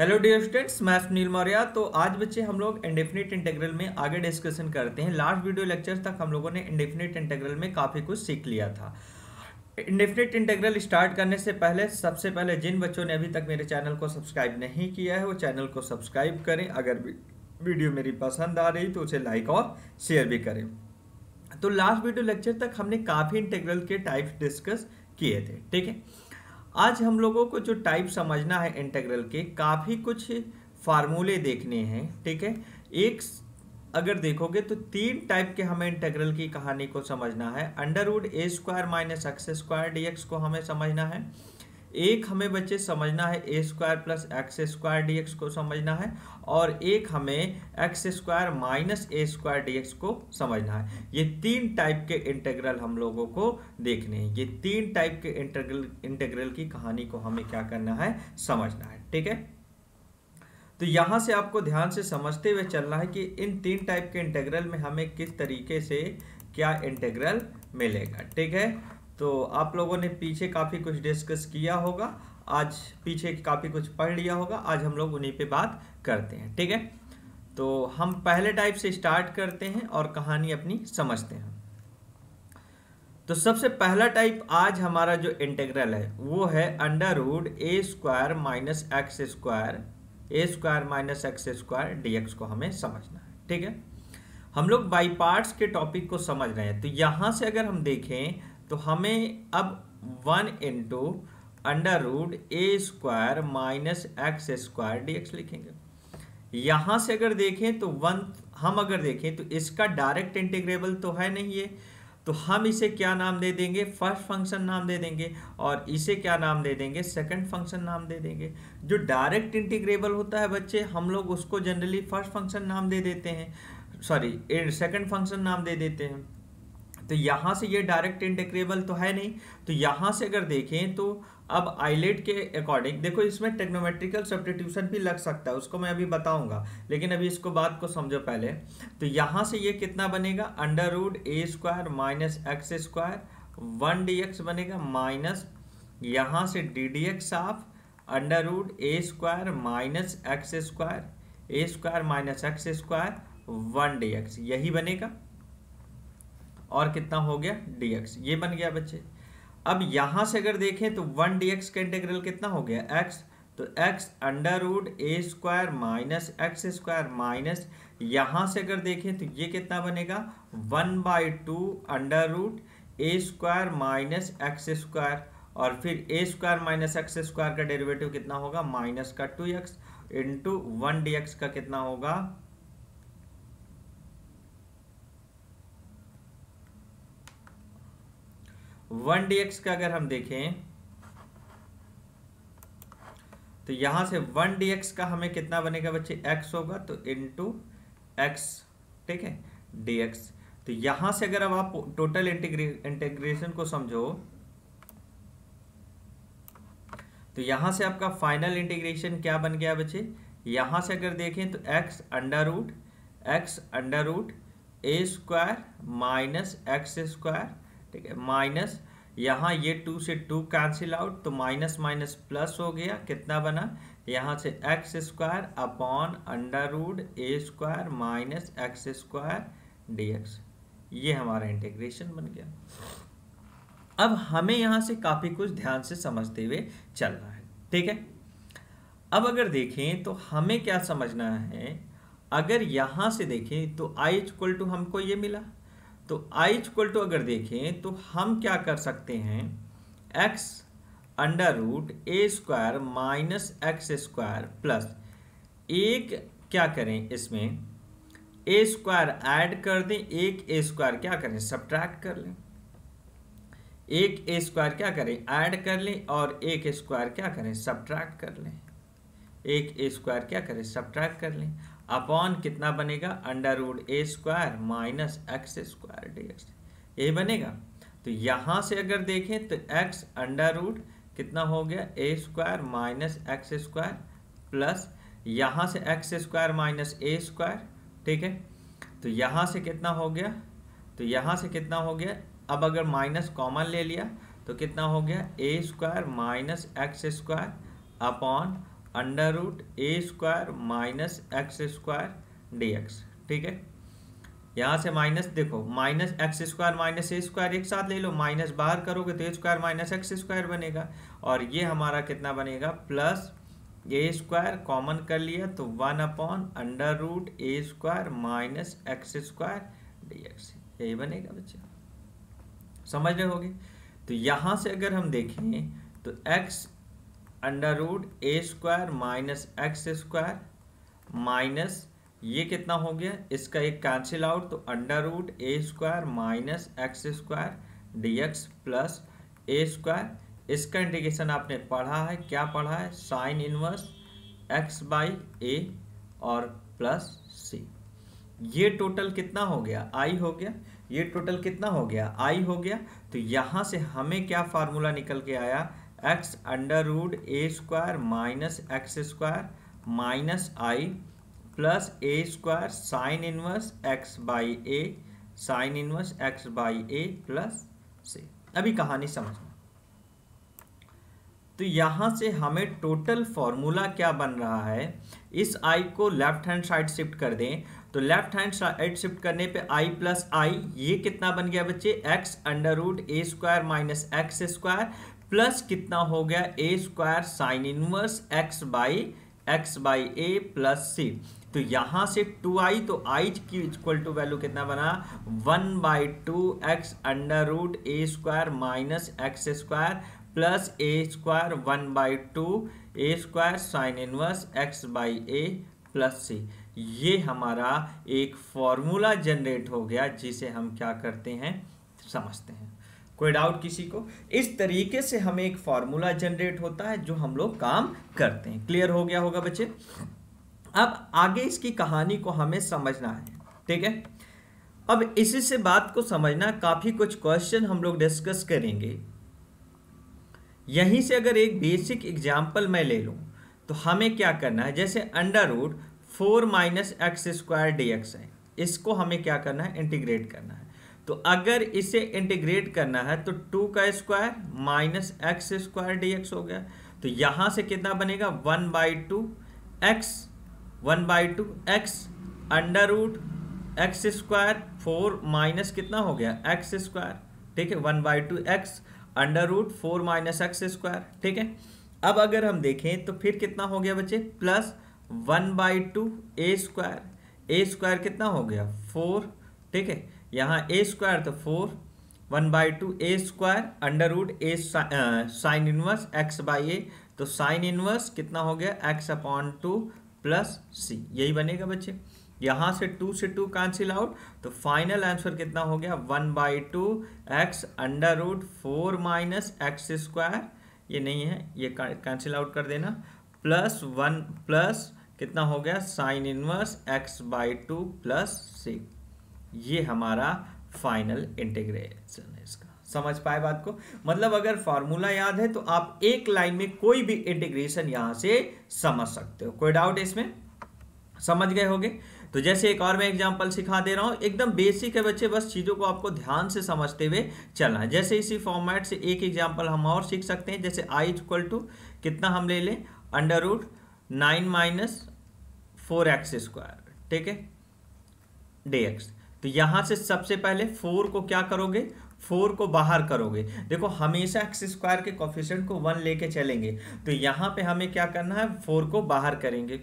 hello dear students मैं सुनील मौर्य तो आज बच्चे हम लोग इंडेफिनिट इंटेग्रल में आगे डिस्कशन करते हैं लास्ट वीडियो लेक्चर तक हम लोगों ने इंडेफिनिट इंटेग्रल में काफ़ी कुछ सीख लिया था इंडेफिनिट इंटेग्रल स्टार्ट करने से पहले सबसे पहले जिन बच्चों ने अभी तक मेरे चैनल को सब्सक्राइब नहीं किया है वो चैनल को सब्सक्राइब करें अगर वीडियो मेरी पसंद आ रही तो उसे लाइक और शेयर भी करें तो लास्ट वीडियो लेक्चर तक हमने काफ़ी इंटेग्रल के टाइप डिस्कस किए थे ठीक है आज हम लोगों को जो टाइप समझना है इंटेग्रल के काफ़ी कुछ फार्मूले देखने हैं ठीक है एक अगर देखोगे तो तीन टाइप के हमें इंटेग्रल की कहानी को समझना है under root a square minus x square d को हमें समझना है एक हमें बच्चे समझना है a square plus x square d को समझना है और एक हमें x square minus a square d को समझना है ये तीन टाइप के इंटीग्रल हम लोगों को देखने हैं ये तीन टाइप के इंटीग्रल इंटीग्रल की कहानी को हमें क्या करना है समझना है ठीक है तो यहाँ से आपको ध्यान से समझते हुए चलना है कि इन तीन टाइप के इंटेग्रल में हमें किस तरीके से क्या इंटेग्रल मिलेगा ठीक है तो आप लोगों ने पीछे काफ़ी कुछ डिस्कस किया होगा आज पीछे काफ़ी कुछ पढ़ लिया होगा आज हम लोग उन्हीं पे बात करते हैं ठीक है तो हम पहले टाइप से स्टार्ट करते हैं और कहानी अपनी समझते हैं तो सबसे पहला टाइप आज हमारा जो इंटेग्रल है वो है under root a square minus x square a square minus x square d को हमें समझना है ठीक है हम लोग बाई पार्ट्स के टॉपिक को समझ रहे हैं तो यहाँ से अगर हम देखें तो हमें अब one into under root a square minus x square d x लिखेंगे यहाँ से अगर देखें तो वन हम अगर देखें तो इसका डायरेक्ट इंटीग्रेबल तो है नहीं ये तो हम इसे क्या नाम दे देंगे फर्स्ट फंक्शन नाम दे देंगे और इसे क्या नाम दे देंगे सेकंड फंक्शन नाम दे देंगे जो डायरेक्ट इंटीग्रेबल होता है बच्चे हम लोग उसको जनरली फर्स्ट फंक्शन नाम दे देते हैं सॉरी सेकंड फंक्शन नाम दे देते हैं तो यहाँ से ये डायरेक्ट इंटेग्रेबल तो है नहीं तो यहाँ से अगर देखें तो अब आईलेट के अकॉर्डिंग देखो इसमें टेक्नोमेट्रिकल सब्टीट्यूशन भी लग सकता है उसको मैं अभी बताऊंगा लेकिन अभी इसको बात को समझो पहले तो यहाँ से ये कितना बनेगा under root a square minus x square one d x बनेगा माइनस यहाँ से d d x of under root a square minus x square a square minus x square one d x यही बनेगा और कितना हो गया डी एक्स ये बन गया बच्चे अब यहाँ से अगर देखें तो वन डी एक्स का इंटेग्रल कितना हो गया x तो x under root a square minus x square minus यहाँ से अगर देखें तो ये कितना बनेगा one by two under root a square minus x square और फिर a square minus x square का डेरिवेटिव कितना होगा माइनस का two x into one d x का कितना होगा वन डी एक्स का अगर हम देखें तो यहां से वन डी एक्स का हमें कितना बनेगा बच्चे एक्स होगा तो इंटू एक्स ठीक है डी एक्स तो यहां से अगर अब आप टोटल इंटीग्रेशन को समझो तो यहां से आपका फाइनल इंटीग्रेशन क्या बन गया बच्चे यहां से अगर देखें तो x under root x under root a square minus x square ठीक है माइनस यहाँ ये टू से टू कैंसिल आउट तो माइनस माइनस प्लस हो गया कितना बना यहाँ से x square upon under root a square minus x square d x ये हमारा इंटीग्रेशन बन गया अब हमें यहाँ से काफ़ी कुछ ध्यान से समझते हुए चलना है ठीक है अब अगर देखें तो हमें क्या समझना है अगर यहाँ से देखें तो आई इक्वल टू हमको ये मिला तो आई इक्वल टू अगर देखें तो हम क्या कर सकते हैं x under root a square minus x square plus एक क्या करें इसमें ए स्क्वायर ऐड कर दें एक ए स्क्वायर क्या करें सब्ट्रैक्ट कर लें एक ए स्क्वायर क्या करें ऐड कर लें और एक स्क्वायर क्या करें सब्ट्रैक्ट कर लें एक ए स्क्वायर क्या करें सब्ट्रैक्ट कर लें अपॉन कितना बनेगा under root a square minus x square d x a बनेगा तो यहाँ से अगर देखें तो एक्स अंडर रूड कितना हो गया a square minus x square plus यहाँ से x square minus a square ठीक है तो यहाँ से कितना हो गया तो यहाँ से कितना हो गया अब अगर माइनस कॉमन ले लिया तो कितना हो गया a square minus x square upon under root a square minus x square d x ठीक है यहाँ से माइनस देखो minus x square minus a square एक साथ ले लो माइनस बाहर करोगे तो a square minus x square बनेगा और ये हमारा कितना बनेगा प्लस ए स्क्वायर कॉमन कर लिया तो one upon under root a square minus x square d x यही बनेगा बच्चे समझ रहे होगे तो यहाँ से अगर हम देखें तो x under root a square minus x square minus ये कितना हो गया इसका एक कैंसिल आउट तो under root a square minus x square d x plus a square इसका इंटीग्रेशन आपने पढ़ा है क्या पढ़ा है sine inverse x by a और प्लस सी ये टोटल कितना हो गया आई हो गया ये टोटल कितना हो गया आई हो गया तो यहाँ से हमें क्या फार्मूला निकल के आया x under root a square minus x square minus I plus a square sine inverse x by a sine inverse x by a plus से अभी कहानी समझना तो यहाँ से हमें टोटल फॉर्मूला क्या बन रहा है इस आई को लेफ्ट हैंड साइड शिफ्ट कर दें तो लेफ्ट हैंड साइड शिफ्ट करने पे आई प्लस आई ये कितना बन गया बच्चे x under root a square minus x square plus कितना हो गया a square sine inverse x by x by a plus c तो यहाँ से टू आई तो आई की इक्वल टू वैल्यू कितना बना one by two x under root a square minus x square plus a square one by two a square sine inverse x by a plus c ये हमारा एक फॉर्मूला जनरेट हो गया जिसे हम क्या करते हैं समझते हैं कोई डाउट किसी को इस तरीके से हमें एक फॉर्मूला जनरेट होता है जो हम लोग काम करते हैं क्लियर हो गया होगा बच्चे अब आगे इसकी कहानी को हमें समझना है ठीक है अब इसी से बात को समझना काफ़ी कुछ क्वेश्चन हम लोग डिस्कस करेंगे यहीं से अगर एक बेसिक एग्जाम्पल मैं ले लूँ तो हमें क्या करना है जैसे under root four minus x square d x है इसको हमें क्या करना है इंटीग्रेट करना है तो अगर इसे इंटीग्रेट करना है तो टू का square minus x square d x हो गया तो यहां से कितना बनेगा one by two x one by two x under root x square four minus कितना हो गया एक्स स्क्वायर ठीक है one by two x under root four minus x square ठीक है अब अगर हम देखें तो फिर कितना हो गया बच्चे plus one by two a square a square कितना हो गया फोर ठीक है यहाँ ए स्क्वायर तो four one by two a square under root a sine inverse x by a तो साइन इनवर्स कितना हो गया x upon two plus c यही बनेगा बच्चे यहाँ से टू से टू कैंसिल आउट तो फाइनल आंसर कितना हो गया one by two x under root four minus x square ये नहीं है ये कैंसिल आउट कर देना प्लस वन प्लस कितना हो गया sine inverse x by two plus c ये हमारा फाइनल इंटीग्रेशन है इसका समझ पाए बात को मतलब अगर फार्मूला याद है तो आप एक लाइन में कोई भी इंटीग्रेशन यहां से समझ सकते हो कोई डाउट इसमें समझ गए होगे तो जैसे एक और मैं एग्जांपल सिखा दे रहा हूं एकदम बेसिक है बच्चे बस चीज़ों को आपको ध्यान से समझते हुए चलना है जैसे इसी फॉर्मेट से एक एग्जांपल हम और सीख सकते हैं जैसे आई इक्वल टू कितना हम ले लें under root nine minus four x square ठीक है डी एक्स तो यहां से सबसे पहले फोर को क्या करोगे फोर को बाहर करोगे देखो हमेशा एक्स स्क्वायर के कॉफिशेंट को वन लेके चलेंगे तो यहां पे हमें क्या करना है फोर को बाहर करेंगे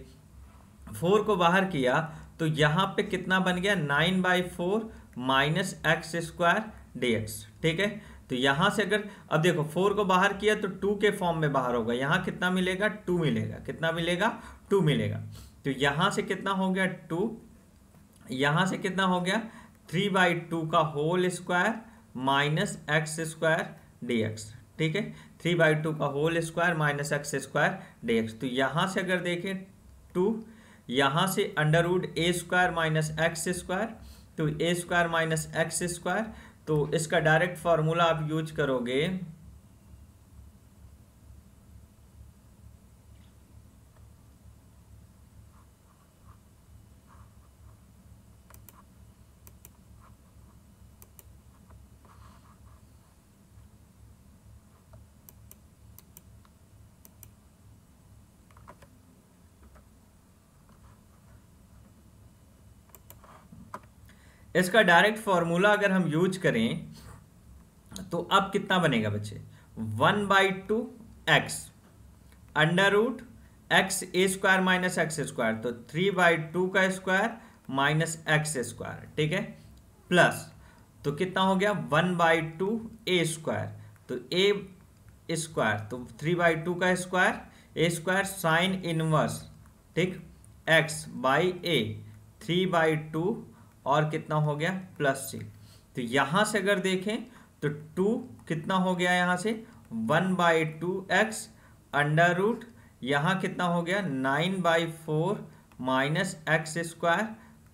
फोर को बाहर किया तो यहां पे कितना बन गया nine by four minus x square d x ठीक है तो यहां से अगर अब देखो फोर को बाहर किया तो टू के फॉर्म में बाहर होगा यहां कितना मिलेगा टू मिलेगा कितना मिलेगा टू मिलेगा तो यहां से कितना हो गया टू यहाँ से कितना हो गया थ्री बाई टू का whole square minus x square d x ठीक है थ्री बाई टू का whole square minus x square d x तो यहाँ से अगर देखें टू यहाँ से under a square minus x square तो a square minus x square तो इसका डायरेक्ट फार्मूला आप यूज करोगे इसका डायरेक्ट फॉर्मूला अगर हम यूज करें तो अब कितना बनेगा बच्चे one by two x under root x a square minus x square तो थ्री बाई टू का स्क्वायर माइनस एक्स स्क्वायर ठीक है प्लस तो कितना हो गया one by two a square तो ए स्क्वायर तो थ्री बाई टू का square a square sine inverse ठीक x by a three by two और कितना हो गया प्लस सी तो यहां से अगर देखें तो टू कितना हो गया यहाँ से one by two x under root यहाँ कितना हो गया nine by four minus x square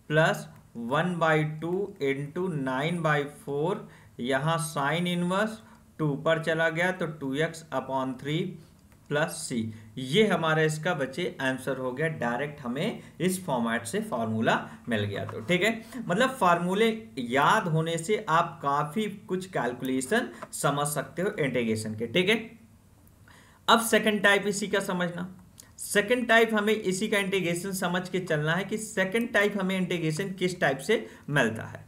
plus one by two into nine by four यहाँ साइन इनवर्स टू पर चला गया तो two x upon three plus c ये हमारा इसका बच्चे आंसर हो गया डायरेक्ट हमें इस फॉर्मेट से फार्मूला मिल गया तो ठीक है मतलब फार्मूले याद होने से आप काफ़ी कुछ कैलकुलेशन समझ सकते हो इंटीग्रेशन के ठीक है अब सेकंड टाइप इसी का समझना सेकंड टाइप हमें इसी का इंटीग्रेशन समझ के चलना है कि सेकंड टाइप हमें इंटीग्रेशन किस टाइप से मिलता है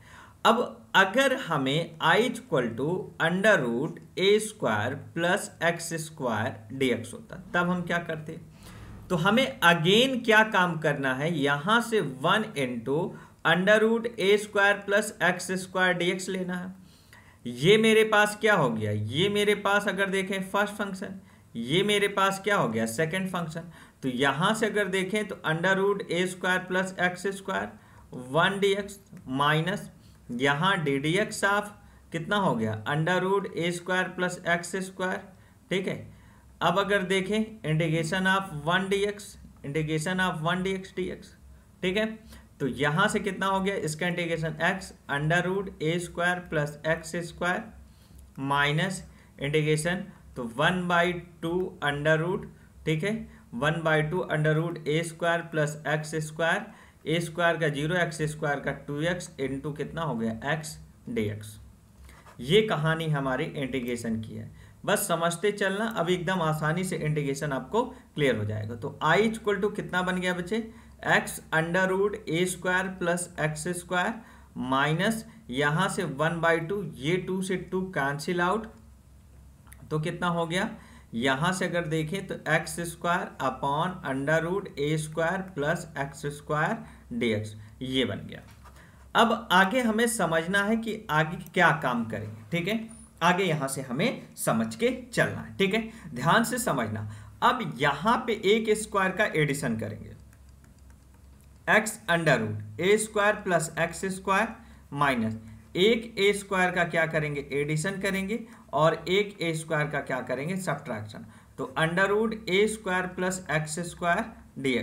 अब अगर हमें I equal to under root a square plus x square d x होता तब हम क्या करते तो हमें अगेन क्या काम करना है यहाँ से one into under root a square plus x square d x लेना है ये मेरे पास क्या हो गया ये मेरे पास अगर देखें फर्स्ट फंक्शन ये मेरे पास क्या हो गया सेकेंड फंक्शन तो यहाँ से अगर देखें तो under root a square plus x square one d x minus यहाँ डी डी एक्स ऑफ कितना हो गया under root a square plus x square ठीक है अब अगर देखें integration of one d x integration of one d x d x ठीक है तो यहाँ से कितना हो गया इसका integration x under root a square plus x square minus integration तो one by two under root ठीक है one by two under root a square plus x square a square का जीरो एक्स स्क्वायर का two x into कितना हो गया x d x ये कहानी हमारी इंटीग्रेशन की है बस समझते चलना अब एकदम आसानी से इंटीग्रेशन आपको क्लियर हो जाएगा तो आई इक्वल टू कितना बन गया बच्चे x under root a square plus x square minus यहाँ से वन बाई टू ये टू से टू कैंसिल आउट तो कितना हो गया यहाँ से अगर देखें तो x square upon under root a square plus x square d x ये बन गया अब आगे हमें समझना है कि आगे क्या काम करेंगे ठीक है आगे यहां से हमें समझ के चलना है ठीक है ध्यान से समझना अब यहां पे एक स्क्वायर का एडिशन करेंगे x under root a square plus x square minus एक ए स्क्वायर का क्या करेंगे एडिशन करेंगे और एक ए स्क्वायर का क्या करेंगे सब्ट्रैक्शन तो under root a square plus x square d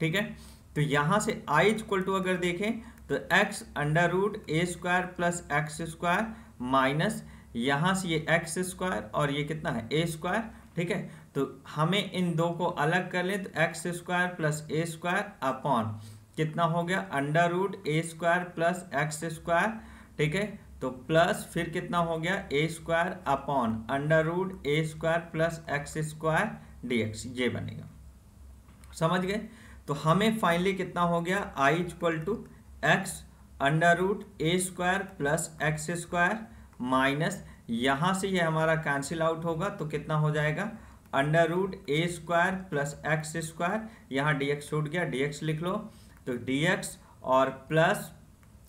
ठीक है तो यहाँ से आई इक्वल टू अगर देखें तो x under root a square plus x square minus यहाँ से ये एक्स स्क्वायर और ये कितना है ए स्क्वायर ठीक है तो हमें इन दो को अलग कर लें तो x square plus a square upon कितना हो गया under root a square plus x square ठीक है तो प्लस फिर कितना हो गया a square upon under root a square plus x square d ये बनेगा समझ गए तो हमें फाइनली कितना हो गया I equal to x under root a square plus x square minus यहाँ से ये यह हमारा कैंसिल आउट होगा तो कितना हो जाएगा under root a square plus x square यहाँ डी एक्स छूट गया डी एक्स लिख लो तो डी एक्स और प्लस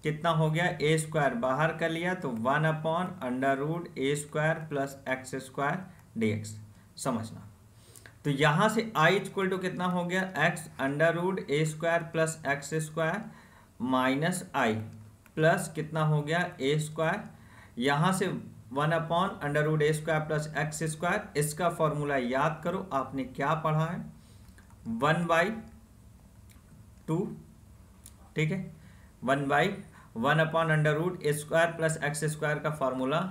कितना हो गया ए स्क्वायर बाहर कर लिया तो one upon under root a square plus x square d x समझना तो यहाँ से आई इक्वल टू कितना हो गया x under root a square plus x square minus I plus कितना हो गया ए स्क्वायर यहाँ से one upon under root a square plus x square इसका फॉर्मूला याद करो आपने क्या पढ़ा है वन बाई टू ठीक है one by one upon under root a square plus x square का फॉर्मूला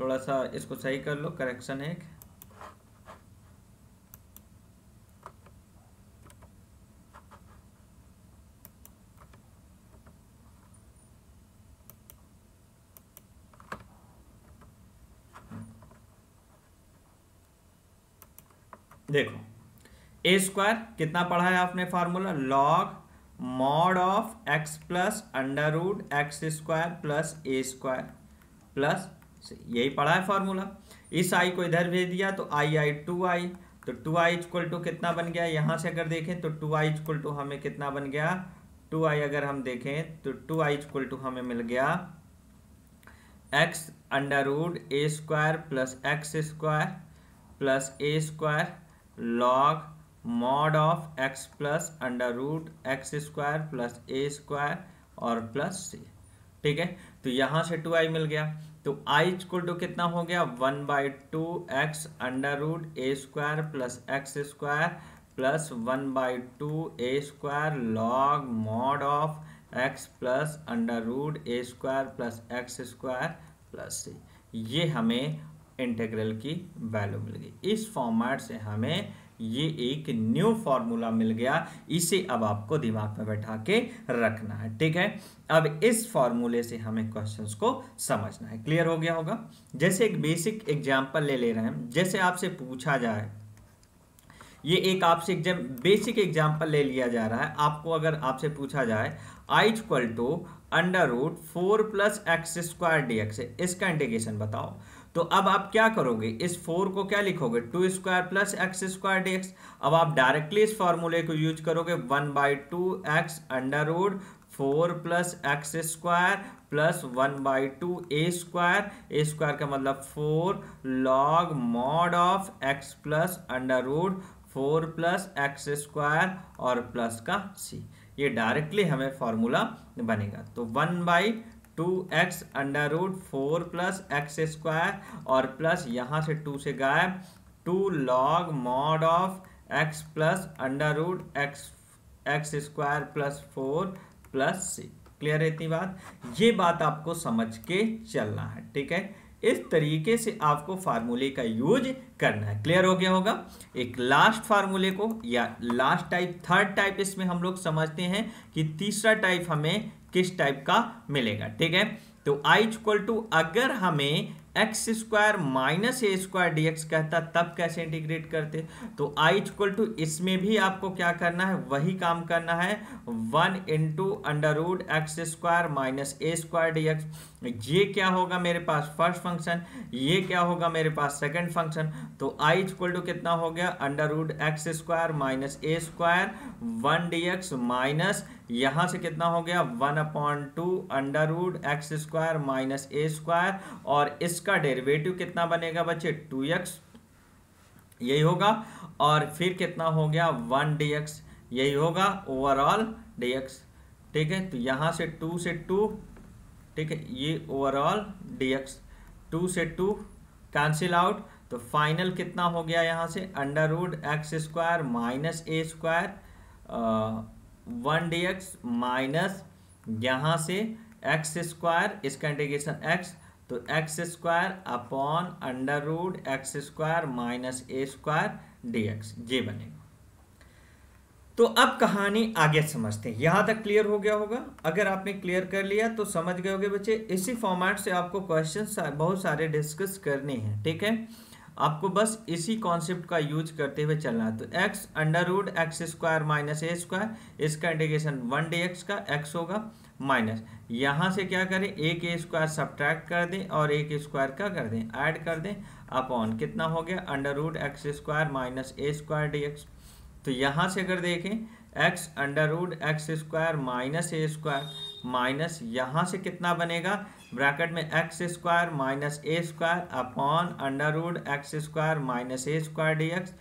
थोड़ा सा इसको सही कर लो करेक्शन एक देखो ए स्क्वायर कितना पढ़ा है आपने formula log mod of x plus under root x square plus a square plus यही पढ़ा है फार्मूला इस आई को इधर भेज दिया तो आई आई टू आई तो टू आई इक्वल टू कितना बन गया यहाँ से अगर देखें तो टू आई इक्वल टू हमें कितना बन गया टू आई अगर हम देखें तो टू आई इक्वल टू हमें मिल गया x under root a square plus x square plus a square log mod of x plus under root x square plus a square और प्लस सी ठीक है तो यहां से टू आई मिल गया तो आई इक्वल टू कितना हो गया one by two x under root a square plus x square plus one by two a square log mod of x plus under root a square plus x square plus c ये हमें integral की value मिल गई इस format से हमें ये एक new formula मिल गया इसे अब आपको दिमाग में बैठा के रखना है ठीक है अब इस फॉर्मूले से हमें क्वेश्चंस को समझना है क्लियर हो गया होगा जैसे एक बेसिक एग्जांपल ले ले रहे हैं जैसे आपसे पूछा जाए ये एक आपसे एग्जाम बेसिक एग्जांपल ले लिया जा रहा है आपको अगर आपसे पूछा जाए I equal to under root four plus x square d x इसका इंटीग्रेशन बताओ तो अब आप क्या करोगे इस फोर को क्या लिखोगे two square plus x square d x अब आप डायरेक्टली इस फॉर्मूले को यूज करोगे one by two x under root four plus x square plus one by two a square a square का मतलब four log mod of x plus under root four plus x square और plus का C ये directly हमें formula बनेगा तो one by two x under root four plus x square और plus यहाँ से टू से गायब two log mod of x plus under root x x square plus four plus six clear है इतनी बात ये बात आपको समझ के चलना है ठीक है इस तरीके से आपको फार्मूले का यूज करना है क्लियर हो गया होगा एक लास्ट फार्मूले को या लास्ट टाइप थर्ड टाइप इसमें हम लोग समझते हैं कि तीसरा टाइप हमें किस टाइप का मिलेगा ठीक है तो आई इक्वल टू अगर हमें x square minus a square d x कहता तब कैसे इंटीग्रेट करते तो आई इक्वल टू इसमें भी आपको क्या करना है वही काम करना है one into under root x square minus a square d x ये क्या होगा मेरे पास फर्स्ट फंक्शन ये क्या होगा मेरे पास सेकंड फंक्शन तो आई इक्वल टू कितना हो गया under root x square minus a square one d x minus यहाँ से कितना हो गया one upon two under root x square minus a square और इसका डेरिवेटिव कितना बनेगा बच्चे टू एक्स यही होगा और फिर कितना हो गया वन डी एक्स यही होगा ओवरऑल डी एक्स ठीक है तो यहाँ से टू से टू ठीक है ये ओवरऑल डी एक्स टू से टू कैंसिल आउट तो फाइनल कितना हो गया यहाँ से under root x square minus a square one d x minus यहाँ से एक्स स्क्वायर इसका इंटीग्रेशन एक्स तो x square upon under root x square minus a square d x ये बनेगा तो अब कहानी आगे समझते हैं यहाँ तक क्लियर हो गया होगा अगर आपने क्लियर कर लिया तो समझ गए होगे बच्चे इसी फॉर्मेट से आपको क्वेश्चन बहुत सारे डिस्कस करने हैं ठीक है आपको बस इसी कॉन्सेप्ट का यूज करते हुए चलना है तो x under root x square minus a square इसका इंटीग्रेशन वन डी एक्स का एक्स होगा माइनस यहाँ से क्या करें एक ए स्क्वायर सब्ट्रैक्ट कर दें और एक स्क्वायर क्या कर दें ऐड कर दें अपॉन कितना हो गया under root x square minus a square d x तो यहाँ से अगर देखें x under root x square minus a square minus यहाँ से कितना बनेगा ब्रैकेट में x square minus a square upon under root x square minus a square d x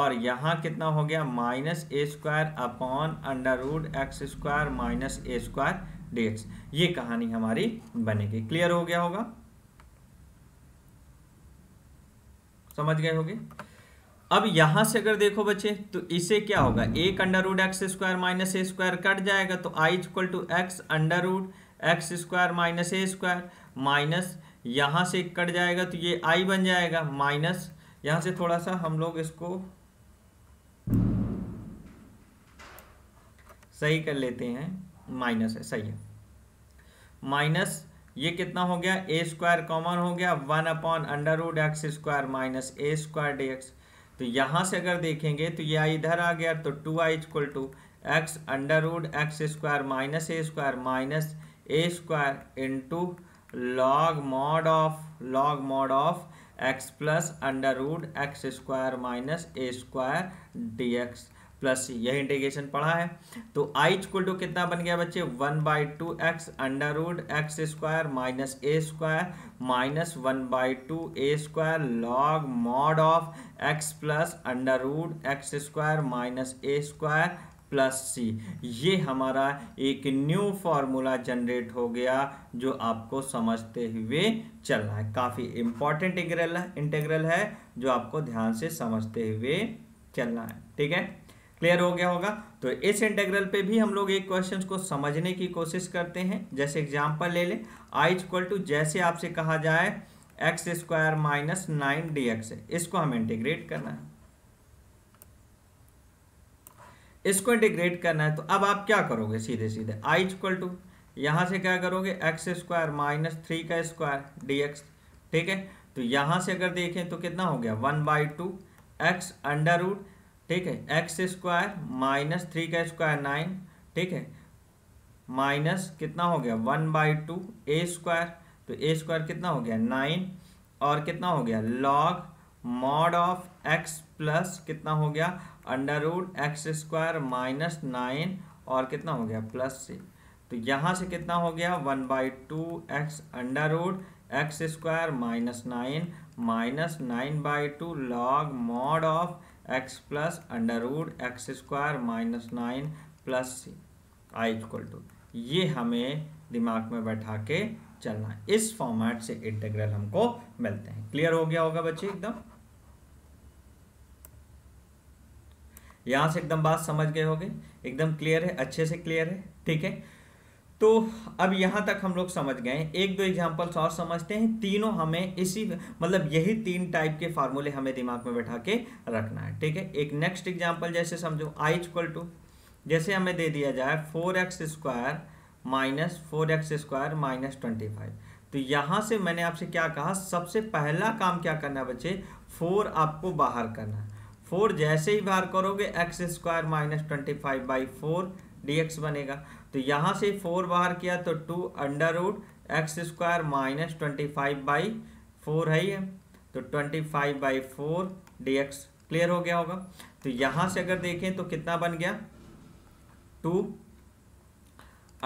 और यहाँ कितना हो गया minus a square upon under root x square minus a square d x ये कहानी हमारी बनेगी क्लियर हो गया होगा समझ गए होगे अब यहां से अगर देखो बच्चे तो इसे क्या होगा एक under root x square minus a square cut जाएगा तो I equal to x under root x square minus a square minus यहाँ से कट जाएगा तो ये आई बन जाएगा माइनस यहाँ से थोड़ा सा हम लोग इसको सही कर लेते हैं माइनस है सही है माइनस ये कितना हो गया ए स्क्वायर कॉमन हो गया one upon under root x square minus a square d x तो यहाँ से अगर देखेंगे तो ये आई इधर आ गया तो two I equal to x under root x square minus a square minus a square into log mod of log mod of x plus under root x square minus a square d x plus यही integration पढ़ा है तो I equal to कितना बन गया बच्चे one by two x under root x square minus a square minus one by two a square log mod of x plus under root x square minus a square plus c ये हमारा एक new formula generate हो गया जो आपको समझते हुए चलना है काफ़ी इम्पॉर्टेंट इंटीग्रल इंटीग्रल है जो आपको ध्यान से समझते हुए चलना है ठीक है क्लियर हो गया होगा तो इस इंटीग्रल पे भी हम लोग एक क्वेश्चन को समझने की कोशिश करते हैं जैसे एग्जाम्पल ले लें आई इक्वल टू जैसे आपसे कहा जाए x square minus nine d x इसको हम इंटीग्रेट करना है इसको इंटीग्रेट करना है तो अब आप क्या करोगे सीधे सीधे आई इक्वल टू यहाँ से क्या करोगे एक्स स्क्वायर माइनस थ्री का स्क्वायर डी एक्स ठीक है तो यहाँ से अगर देखें तो कितना हो गया one by two x under root ठीक है एक्स स्क्वायर माइनस थ्री का स्क्वायर नाइन ठीक है माइनस कितना हो गया one by two a square तो ए स्क्वायर कितना हो गया नाइन और कितना हो गया log mod of x plus कितना हो गया under root x square minus nine और कितना हो गया प्लस से तो यहाँ से कितना हो गया one by two x under root x square minus nine minus nine by two log mod of x plus under root x square minus nine plus c I equal to ये हमें दिमाग में बैठा के चलना इस फॉर्मेट से integral हमको मिलते हैं क्लियर हो गया होगा बच्चे एकदम यहाँ से एकदम बात समझ गए होगे एकदम क्लियर है अच्छे से क्लियर है ठीक है तो अब यहाँ तक हम लोग समझ गए एक दो एग्जाम्पल्स और समझते हैं तीनों हमें इसी मतलब यही तीन टाइप के फार्मूले हमें दिमाग में बैठा के रखना है ठीक है एक नेक्स्ट एग्जाम्पल जैसे समझो आई इक्वल टू जैसे हमें दे दिया जाए four x square minus four x square minus twenty five तो यहाँ से मैंने आपसे क्या कहा सबसे पहला काम क्या करना बच्चे फोर आपको बाहर करना फोर जैसे ही बाहर करोगे x square minus twenty five by four d x बनेगा तो यहाँ से फोर बाहर किया तो two under root x square minus twenty five by four है ये तो twenty five by four d x clear हो गया होगा तो यहाँ से अगर देखें तो कितना बन गया two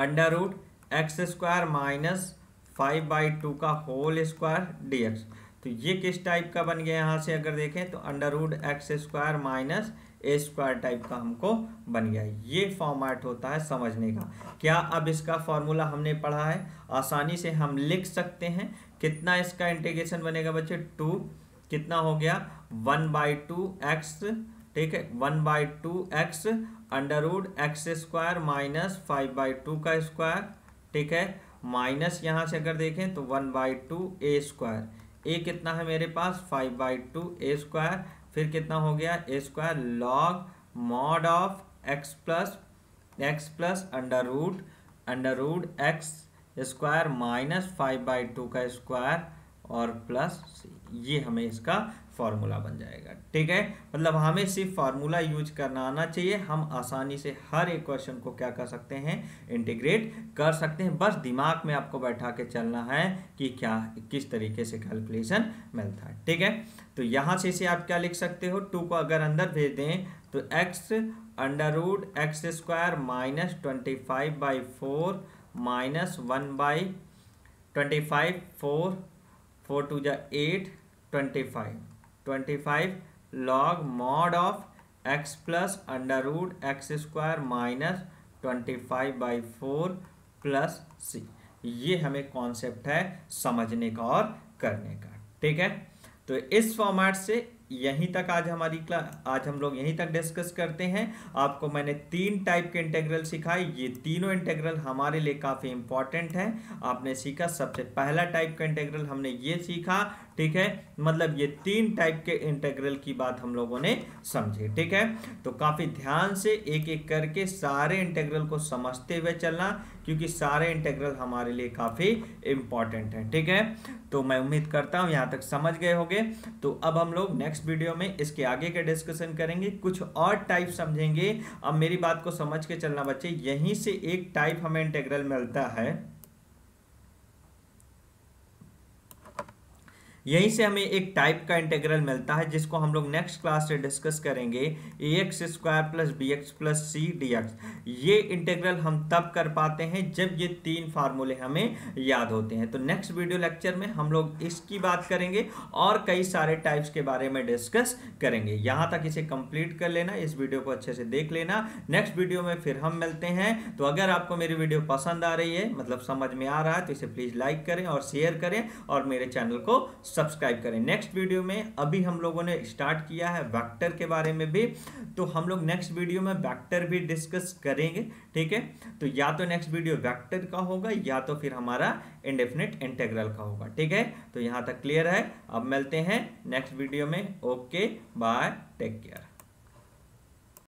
under root x square minus five by two का होल स्क्वायर डी एक्स तो ये किस टाइप का बन गया यहाँ से अगर देखें तो under root x square minus a square type का हमको बन गया ये फॉर्मेट होता है समझने का क्या अब इसका फॉर्मूला हमने पढ़ा है आसानी से हम लिख सकते हैं कितना इसका इंटीग्रेशन बनेगा बच्चे टू कितना हो गया वन बाई टू एक्स ठीक है one by two x under root x square minus five by two का स्क्वायर ठीक है माइनस यहाँ से अगर देखें तो one by two a square a कितना है मेरे पास five by two a square फिर कितना हो गया a square log mod of x plus x plus under root under root x square minus five by two का स्क्वायर और प्लस ये हमें इसका फार्मूला बन जाएगा ठीक है मतलब हमें सिर्फ फार्मूला यूज करना आना चाहिए हम आसानी से हर एक क्वेश्चन को क्या कर सकते हैं इंटीग्रेट कर सकते हैं बस दिमाग में आपको बैठा के चलना है कि क्या किस तरीके से कैलकुलेशन मिलता है ठीक है तो यहाँ से इसे आप क्या लिख सकते हो टू को अगर अंदर भेज दें तो x under root x square minus twenty five by four minus one by twenty five four four two जा eight twenty five twenty five log mod of x plus under root x square minus twenty five by four plus c ये हमें concept है समझने का और करने का ठीक है तो इस फॉर्मेट से यहीं तक आज हमारी क्लास आज हम लोग यहीं तक डिस्कस करते हैं आपको मैंने तीन टाइप के इंटेग्रल सिखाए ये तीनों इंटेग्रल हमारे लिए काफ़ी इंपॉर्टेंट हैं आपने सीखा सबसे पहला टाइप का इंटेग्रल हमने ये सीखा ठीक है मतलब ये तीन टाइप के इंटेग्रल की बात हम लोगों ने समझी ठीक है तो काफ़ी ध्यान से एक एक करके सारे इंटेग्रल को समझते हुए चलना क्योंकि सारे इंटेग्रल हमारे लिए काफ़ी इंपॉर्टेंट है ठीक है तो मैं उम्मीद करता हूँ यहाँ तक समझ गए होंगे तो अब हम लोग नेक्स्ट वीडियो में इसके आगे का डिस्कशन करेंगे कुछ और टाइप समझेंगे अब मेरी बात को समझ के चलना बच्चे यहीं से एक टाइप हमें इंटेग्रल मिलता है यहीं से हमें एक टाइप का इंटेग्रल मिलता है जिसको हम लोग नेक्स्ट क्लास से डिस्कस करेंगे a x square plus b x plus c d x ये इंटेग्रल हम तब कर पाते हैं जब ये तीन फार्मूले हमें याद होते हैं तो नेक्स्ट वीडियो लेक्चर में हम लोग इसकी बात करेंगे और कई सारे टाइप्स के बारे में डिस्कस करेंगे यहाँ तक इसे कंप्लीट कर लेना इस वीडियो को अच्छे से देख लेना नेक्स्ट वीडियो में फिर हम मिलते हैं तो अगर आपको मेरी वीडियो पसंद आ रही है मतलब समझ में आ रहा है तो इसे प्लीज़ लाइक करें और शेयर करें और मेरे चैनल को सब्सक्राइब करें नेक्स्ट वीडियो में अभी हम लोगों ने स्टार्ट किया है वैक्टर के बारे में भी तो हम लोग नेक्स्ट वीडियो में वैक्टर भी डिस्कस करेंगे ठीक है तो या तो नेक्स्ट वीडियो वैक्टर का होगा या तो फिर हमारा इंडेफिनेट इंटेग्रल का होगा ठीक है तो यहाँ तक क्लियर है अब मिलते हैं नेक्स्ट वीडियो में ओके बाय टेक केयर